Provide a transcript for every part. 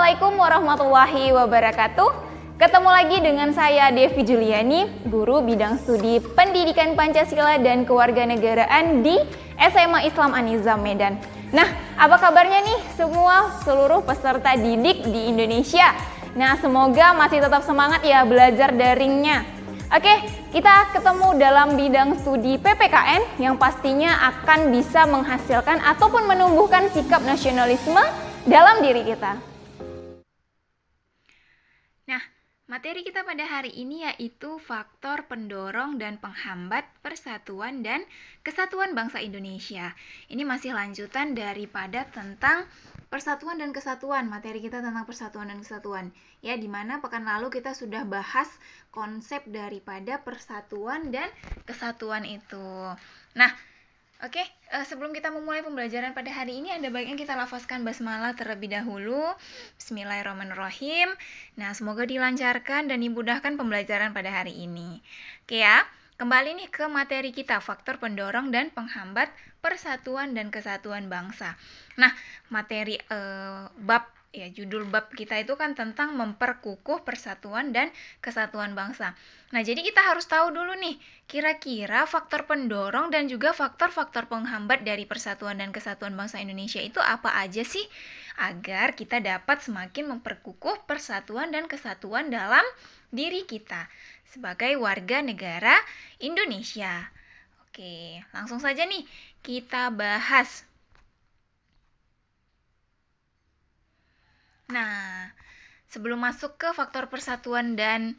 Assalamualaikum warahmatullahi wabarakatuh. Ketemu lagi dengan saya Devi Juliani, guru bidang studi Pendidikan Pancasila dan Kewarganegaraan di SMA Islam Anizam Medan. Nah, apa kabarnya nih semua seluruh peserta didik di Indonesia? Nah, semoga masih tetap semangat ya belajar daringnya. Oke, kita ketemu dalam bidang studi PPKN yang pastinya akan bisa menghasilkan ataupun menumbuhkan sikap nasionalisme dalam diri kita. Materi kita pada hari ini yaitu faktor pendorong dan penghambat persatuan dan kesatuan bangsa Indonesia. Ini masih lanjutan daripada tentang persatuan dan kesatuan, materi kita tentang persatuan dan kesatuan. Ya, dimana pekan lalu kita sudah bahas konsep daripada persatuan dan kesatuan itu. Nah, Oke, okay, uh, eh, sebelum kita memulai pembelajaran pada hari ini, ada baiknya kita lafazkan basmalah terlebih dahulu. Bismillahirrahmanirrahim. Nah, semoga dilancarkan dan dimudahkan pembelajaran pada hari ini. Oke okay ya, kembali nih ke materi kita, faktor pendorong dan penghambat persatuan dan kesatuan bangsa. Nah, materi uh, bab ya judul bab kita itu kan tentang memperkukuh persatuan dan kesatuan bangsa. Nah, jadi kita harus tahu dulu nih, kira-kira faktor pendorong dan juga faktor-faktor penghambat dari persatuan dan kesatuan bangsa Indonesia itu apa aja sih agar kita dapat semakin memperkukuh persatuan dan kesatuan dalam diri kita sebagai warga negara Indonesia. Oke, langsung saja nih kita bahas Nah, sebelum masuk ke faktor persatuan dan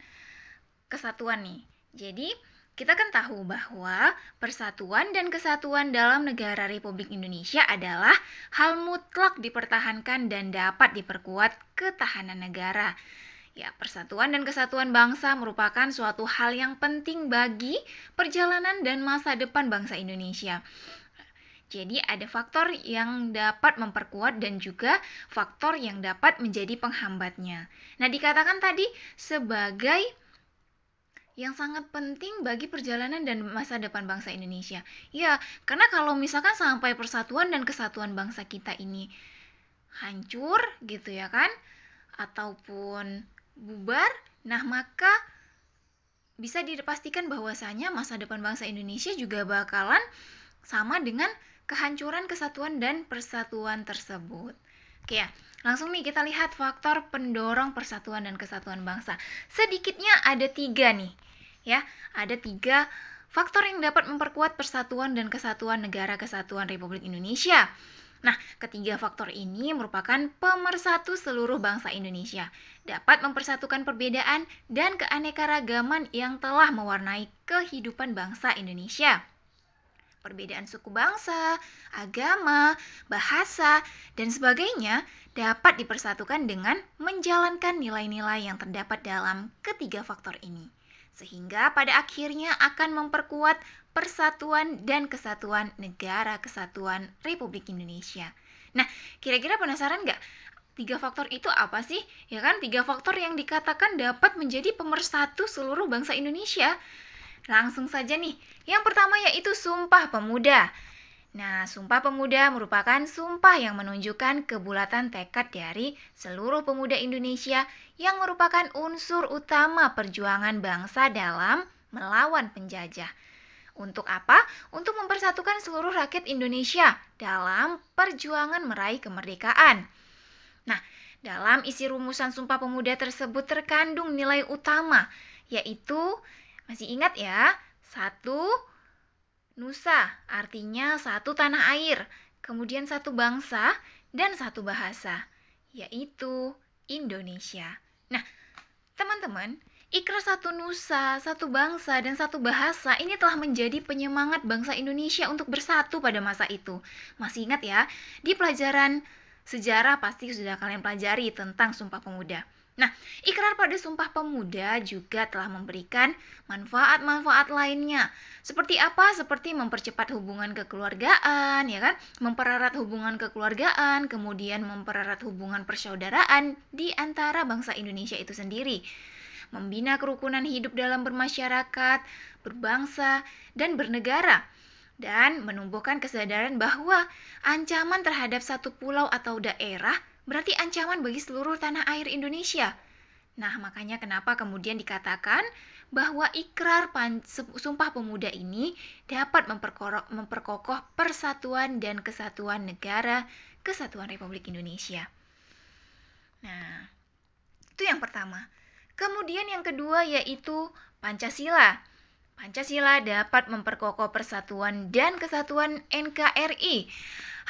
kesatuan nih. Jadi, kita kan tahu bahwa persatuan dan kesatuan dalam negara Republik Indonesia adalah hal mutlak dipertahankan dan dapat diperkuat ketahanan negara. Ya, persatuan dan kesatuan bangsa merupakan suatu hal yang penting bagi perjalanan dan masa depan bangsa Indonesia. Jadi ada faktor yang dapat memperkuat dan juga faktor yang dapat menjadi penghambatnya. Nah, dikatakan tadi sebagai yang sangat penting bagi perjalanan dan masa depan bangsa Indonesia. Ya, karena kalau misalkan sampai persatuan dan kesatuan bangsa kita ini hancur gitu ya kan ataupun bubar, nah maka bisa dipastikan bahwasanya masa depan bangsa Indonesia juga bakalan sama dengan kehancuran kesatuan dan persatuan tersebut. Oke ya, langsung nih kita lihat faktor pendorong persatuan dan kesatuan bangsa. Sedikitnya ada tiga nih, ya, ada tiga faktor yang dapat memperkuat persatuan dan kesatuan negara kesatuan Republik Indonesia. Nah, ketiga faktor ini merupakan pemersatu seluruh bangsa Indonesia, dapat mempersatukan perbedaan dan keanekaragaman yang telah mewarnai kehidupan bangsa Indonesia perbedaan suku bangsa, agama, bahasa, dan sebagainya dapat dipersatukan dengan menjalankan nilai-nilai yang terdapat dalam ketiga faktor ini, sehingga pada akhirnya akan memperkuat persatuan dan kesatuan negara kesatuan Republik Indonesia. Nah, kira-kira penasaran nggak? Tiga faktor itu apa sih? Ya kan, tiga faktor yang dikatakan dapat menjadi pemersatu seluruh bangsa Indonesia. Langsung saja nih, yang pertama yaitu Sumpah Pemuda. Nah, Sumpah Pemuda merupakan sumpah yang menunjukkan kebulatan tekad dari seluruh pemuda Indonesia yang merupakan unsur utama perjuangan bangsa dalam melawan penjajah. Untuk apa? Untuk mempersatukan seluruh rakyat Indonesia dalam perjuangan meraih kemerdekaan. Nah, dalam isi rumusan Sumpah Pemuda tersebut terkandung nilai utama, yaitu masih ingat ya? Satu Nusa artinya satu tanah air, kemudian satu bangsa dan satu bahasa, yaitu Indonesia. Nah, teman-teman, Ikrar satu nusa, satu bangsa, dan satu bahasa ini telah menjadi penyemangat bangsa Indonesia untuk bersatu pada masa itu. Masih ingat ya, di pelajaran sejarah pasti sudah kalian pelajari tentang Sumpah Pemuda. Nah, ikrar pada Sumpah Pemuda juga telah memberikan manfaat-manfaat lainnya. Seperti apa? Seperti mempercepat hubungan kekeluargaan, ya kan? Mempererat hubungan kekeluargaan, kemudian mempererat hubungan persaudaraan di antara bangsa Indonesia itu sendiri membina kerukunan hidup dalam bermasyarakat, berbangsa, dan bernegara, dan menumbuhkan kesadaran bahwa ancaman terhadap satu pulau atau daerah berarti ancaman bagi seluruh tanah air Indonesia. Nah, makanya kenapa kemudian dikatakan bahwa ikrar Sumpah Pemuda ini dapat memperkokoh persatuan dan kesatuan negara Kesatuan Republik Indonesia. Nah, itu yang pertama. Kemudian yang kedua yaitu Pancasila. Pancasila dapat memperkokoh persatuan dan kesatuan NKRI.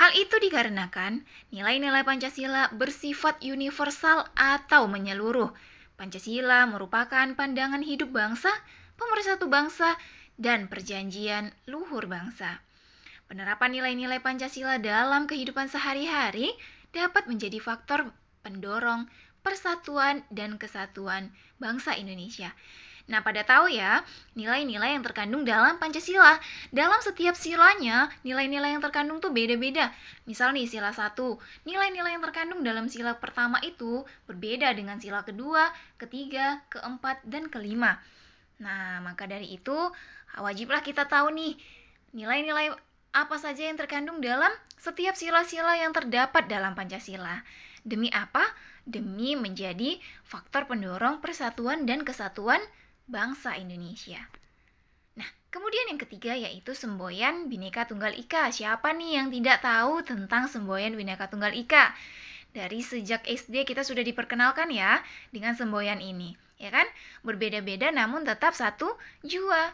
Hal itu dikarenakan nilai-nilai Pancasila bersifat universal atau menyeluruh. Pancasila merupakan pandangan hidup bangsa, pemersatu bangsa, dan perjanjian luhur bangsa. Penerapan nilai-nilai Pancasila dalam kehidupan sehari-hari dapat menjadi faktor pendorong persatuan dan kesatuan bangsa Indonesia. Nah, pada tahu ya, nilai-nilai yang terkandung dalam Pancasila. Dalam setiap silanya, nilai-nilai yang terkandung tuh beda-beda. Misal nih, sila satu nilai-nilai yang terkandung dalam sila pertama itu berbeda dengan sila kedua, ketiga, keempat, dan kelima. Nah, maka dari itu, wajiblah kita tahu nih, nilai-nilai apa saja yang terkandung dalam setiap sila-sila yang terdapat dalam Pancasila. Demi apa? Demi menjadi faktor pendorong persatuan dan kesatuan bangsa Indonesia. Nah, kemudian yang ketiga yaitu semboyan Bhinneka Tunggal Ika. Siapa nih yang tidak tahu tentang semboyan Bhinneka Tunggal Ika? Dari sejak SD kita sudah diperkenalkan ya dengan semboyan ini, ya kan? Berbeda-beda namun tetap satu jua.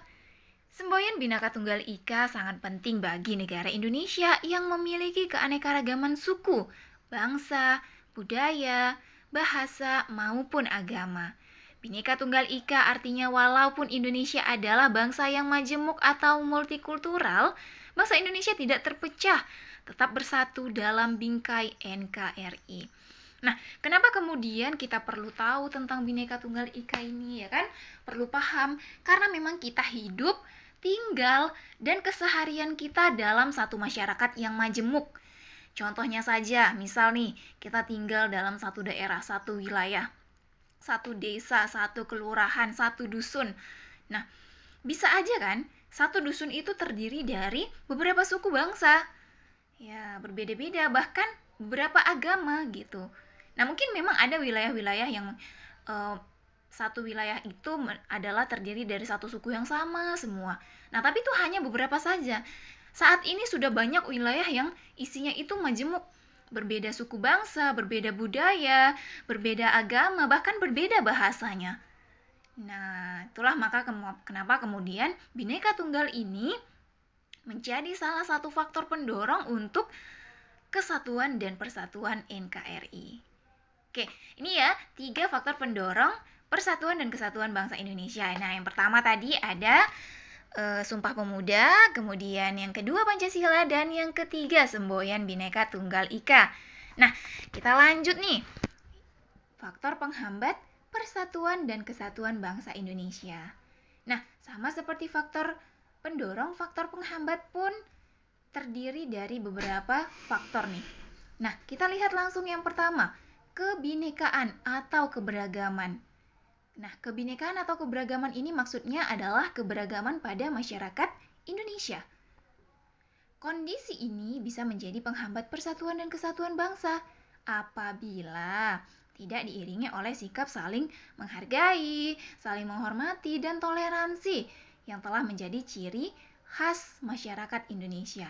Semboyan Bhinneka Tunggal Ika sangat penting bagi negara Indonesia yang memiliki keanekaragaman suku, bangsa, budaya, bahasa maupun agama. Bhinneka Tunggal Ika artinya walaupun Indonesia adalah bangsa yang majemuk atau multikultural, bangsa Indonesia tidak terpecah, tetap bersatu dalam bingkai NKRI. Nah, kenapa kemudian kita perlu tahu tentang Bhinneka Tunggal Ika ini ya kan? Perlu paham karena memang kita hidup, tinggal dan keseharian kita dalam satu masyarakat yang majemuk. Contohnya saja, misal nih, kita tinggal dalam satu daerah, satu wilayah satu desa, satu kelurahan, satu dusun. Nah, bisa aja kan satu dusun itu terdiri dari beberapa suku bangsa. Ya, berbeda-beda bahkan beberapa agama gitu. Nah, mungkin memang ada wilayah-wilayah yang uh, satu wilayah itu adalah terdiri dari satu suku yang sama semua. Nah, tapi itu hanya beberapa saja. Saat ini sudah banyak wilayah yang isinya itu majemuk berbeda suku bangsa, berbeda budaya, berbeda agama, bahkan berbeda bahasanya. Nah, itulah maka ke kenapa kemudian Bhinneka Tunggal ini menjadi salah satu faktor pendorong untuk kesatuan dan persatuan NKRI. Oke, ini ya tiga faktor pendorong persatuan dan kesatuan bangsa Indonesia. Nah, yang pertama tadi ada e, Sumpah Pemuda, kemudian yang kedua Pancasila dan yang ketiga semboyan Bineka Tunggal Ika. Nah, kita lanjut nih. Faktor penghambat persatuan dan kesatuan bangsa Indonesia. Nah, sama seperti faktor pendorong, faktor penghambat pun terdiri dari beberapa faktor nih. Nah, kita lihat langsung yang pertama, kebinekaan atau keberagaman. Nah, kebinekaan atau keberagaman ini maksudnya adalah keberagaman pada masyarakat Indonesia. Kondisi ini bisa menjadi penghambat persatuan dan kesatuan bangsa apabila tidak diiringi oleh sikap saling menghargai, saling menghormati, dan toleransi yang telah menjadi ciri khas masyarakat Indonesia.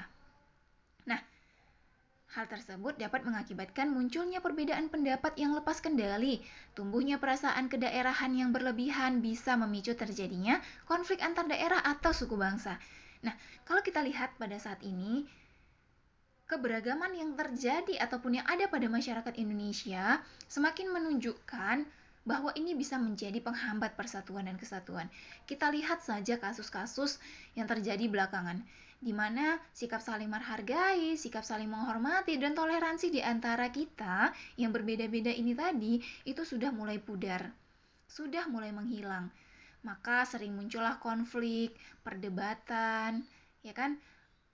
Hal tersebut dapat mengakibatkan munculnya perbedaan pendapat yang lepas kendali. Tumbuhnya perasaan kedaerahan yang berlebihan bisa memicu terjadinya konflik antar daerah atau suku bangsa. Nah, kalau kita lihat pada saat ini, keberagaman yang terjadi ataupun yang ada pada masyarakat Indonesia semakin menunjukkan bahwa ini bisa menjadi penghambat persatuan dan kesatuan. Kita lihat saja kasus-kasus yang terjadi belakangan di mana sikap saling menghargai, sikap saling menghormati, dan toleransi di antara kita yang berbeda-beda ini tadi itu sudah mulai pudar, sudah mulai menghilang. Maka sering muncullah konflik, perdebatan, ya kan?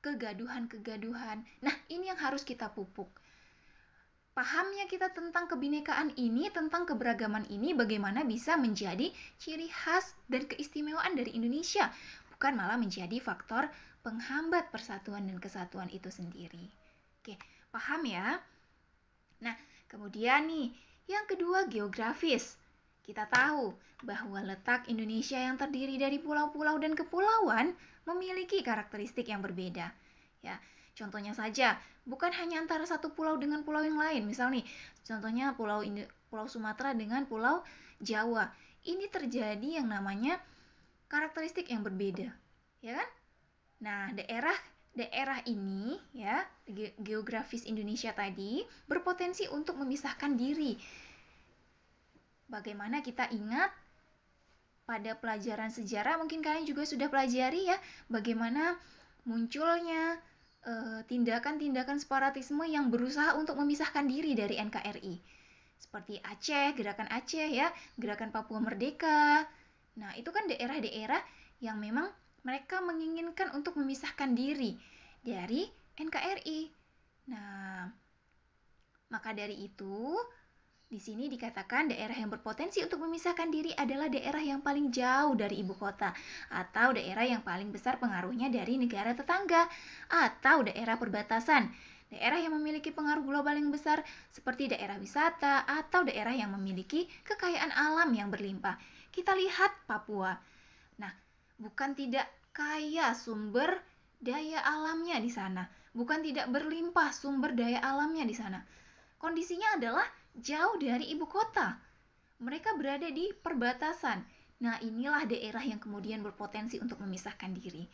Kegaduhan-kegaduhan. Nah, ini yang harus kita pupuk. Pahamnya kita tentang kebinekaan ini, tentang keberagaman ini, bagaimana bisa menjadi ciri khas dan keistimewaan dari Indonesia, bukan malah menjadi faktor penghambat persatuan dan kesatuan itu sendiri. Oke, paham ya? Nah, kemudian nih, yang kedua geografis. Kita tahu bahwa letak Indonesia yang terdiri dari pulau-pulau dan kepulauan memiliki karakteristik yang berbeda. Ya, contohnya saja, bukan hanya antara satu pulau dengan pulau yang lain. Misal nih, contohnya pulau Indo pulau Sumatera dengan pulau Jawa. Ini terjadi yang namanya karakteristik yang berbeda, ya kan? Nah, daerah daerah ini ya geografis Indonesia tadi berpotensi untuk memisahkan diri. Bagaimana kita ingat pada pelajaran sejarah mungkin kalian juga sudah pelajari ya bagaimana munculnya eh, tindakan-tindakan e, separatisme yang berusaha untuk memisahkan diri dari NKRI. Seperti Aceh, gerakan Aceh ya, gerakan Papua Merdeka. Nah, itu kan daerah-daerah yang memang mereka menginginkan untuk memisahkan diri dari NKRI. Nah, maka dari itu di sini dikatakan daerah yang berpotensi untuk memisahkan diri adalah daerah yang paling jauh dari ibu kota atau daerah yang paling besar pengaruhnya dari negara tetangga atau daerah perbatasan. Daerah yang memiliki pengaruh global yang besar seperti daerah wisata atau daerah yang memiliki kekayaan alam yang berlimpah. Kita lihat Papua bukan tidak kaya sumber daya alamnya di sana, bukan tidak berlimpah sumber daya alamnya di sana. Kondisinya adalah jauh dari ibu kota. Mereka berada di perbatasan. Nah, inilah daerah yang kemudian berpotensi untuk memisahkan diri.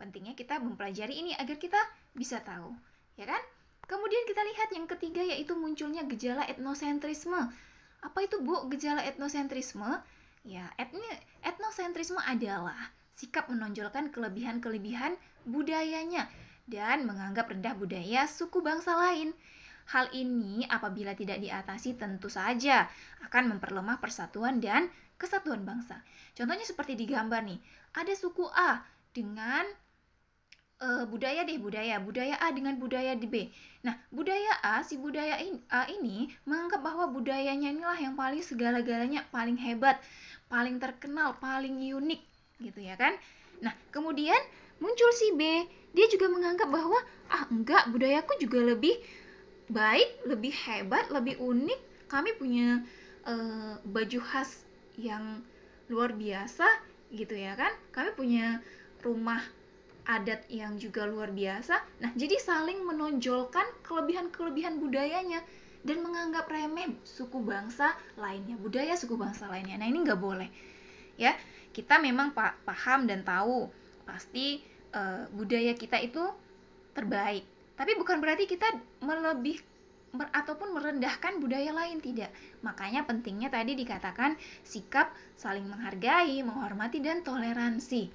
Pentingnya kita mempelajari ini agar kita bisa tahu, ya kan? Kemudian kita lihat yang ketiga yaitu munculnya gejala etnosentrisme. Apa itu, Bu, gejala etnosentrisme? Ya, etni, etnosentrisme adalah sikap menonjolkan kelebihan-kelebihan budayanya dan menganggap rendah budaya suku bangsa lain. Hal ini apabila tidak diatasi tentu saja akan memperlemah persatuan dan kesatuan bangsa. Contohnya seperti di gambar nih, ada suku A dengan uh, budaya deh budaya, budaya A dengan budaya di B. Nah, budaya A si budaya A ini menganggap bahwa budayanya inilah yang paling segala-galanya paling hebat paling terkenal, paling unik gitu ya kan. Nah, kemudian muncul si B, dia juga menganggap bahwa ah enggak, budayaku juga lebih baik, lebih hebat, lebih unik. Kami punya e, baju khas yang luar biasa gitu ya kan. Kami punya rumah adat yang juga luar biasa. Nah, jadi saling menonjolkan kelebihan-kelebihan budayanya dan menganggap remeh suku bangsa lainnya, budaya suku bangsa lainnya. Nah, ini nggak boleh. Ya, kita memang paham dan tahu pasti e, budaya kita itu terbaik. Tapi bukan berarti kita melebih mer, ataupun merendahkan budaya lain tidak. Makanya pentingnya tadi dikatakan sikap saling menghargai, menghormati dan toleransi.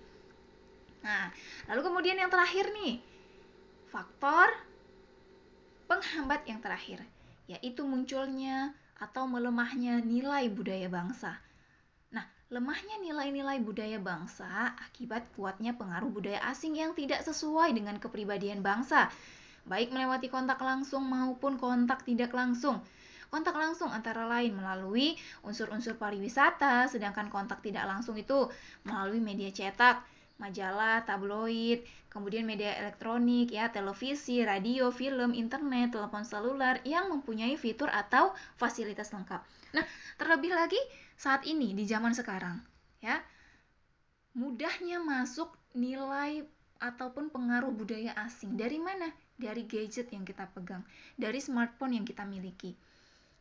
Nah, lalu kemudian yang terakhir nih, faktor penghambat yang terakhir yaitu munculnya atau melemahnya nilai budaya bangsa. Nah, lemahnya nilai-nilai budaya bangsa akibat kuatnya pengaruh budaya asing yang tidak sesuai dengan kepribadian bangsa, baik melewati kontak langsung maupun kontak tidak langsung. Kontak langsung antara lain melalui unsur-unsur pariwisata, sedangkan kontak tidak langsung itu melalui media cetak majalah, tabloid, kemudian media elektronik ya, televisi, radio, film, internet, telepon seluler yang mempunyai fitur atau fasilitas lengkap. Nah, terlebih lagi saat ini di zaman sekarang ya, mudahnya masuk nilai ataupun pengaruh budaya asing. Dari mana? Dari gadget yang kita pegang, dari smartphone yang kita miliki.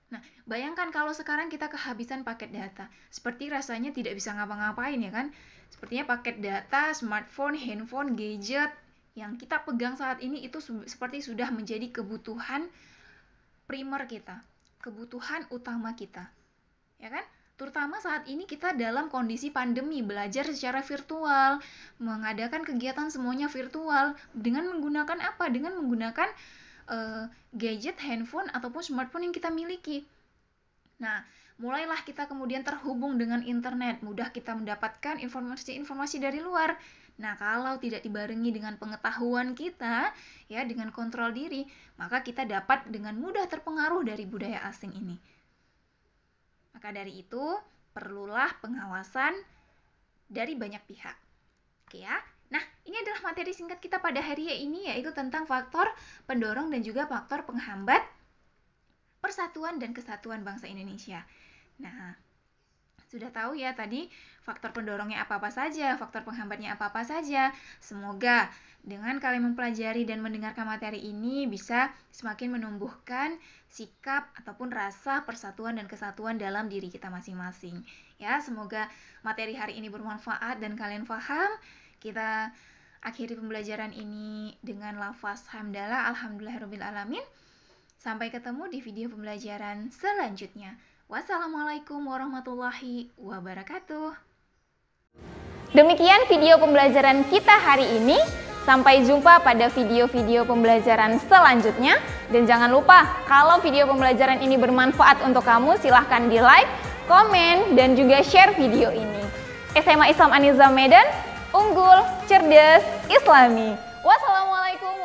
Nah, bayangkan kalau sekarang kita kehabisan paket data. Seperti rasanya tidak bisa ngapa-ngapain ya kan? Sepertinya paket data, smartphone, handphone, gadget yang kita pegang saat ini itu seperti sudah menjadi kebutuhan primer kita, kebutuhan utama kita. Ya kan? Terutama saat ini kita dalam kondisi pandemi, belajar secara virtual, mengadakan kegiatan semuanya virtual dengan menggunakan apa? Dengan menggunakan uh, gadget handphone ataupun smartphone yang kita miliki. Nah, mulailah kita kemudian terhubung dengan internet, mudah kita mendapatkan informasi-informasi dari luar. Nah, kalau tidak dibarengi dengan pengetahuan kita, ya dengan kontrol diri, maka kita dapat dengan mudah terpengaruh dari budaya asing ini. Maka dari itu, perlulah pengawasan dari banyak pihak. Oke ya, Nah, ini adalah materi singkat kita pada hari ini yaitu tentang faktor pendorong dan juga faktor penghambat persatuan dan kesatuan bangsa Indonesia. Nah, sudah tahu ya tadi faktor pendorongnya apa-apa saja, faktor penghambatnya apa-apa saja. Semoga dengan kalian mempelajari dan mendengarkan materi ini bisa semakin menumbuhkan sikap ataupun rasa persatuan dan kesatuan dalam diri kita masing-masing. Ya, semoga materi hari ini bermanfaat dan kalian paham kita akhiri pembelajaran ini dengan lafaz hamdalah Alhamdulillahirobbilalamin. Sampai ketemu di video pembelajaran selanjutnya. Wassalamualaikum warahmatullahi wabarakatuh. Demikian video pembelajaran kita hari ini. Sampai jumpa pada video-video pembelajaran selanjutnya. Dan jangan lupa, kalau video pembelajaran ini bermanfaat untuk kamu, silahkan di like, komen, dan juga share video ini. SMA Islam Aniza Medan, unggul, cerdas, islami. Wassalamualaikum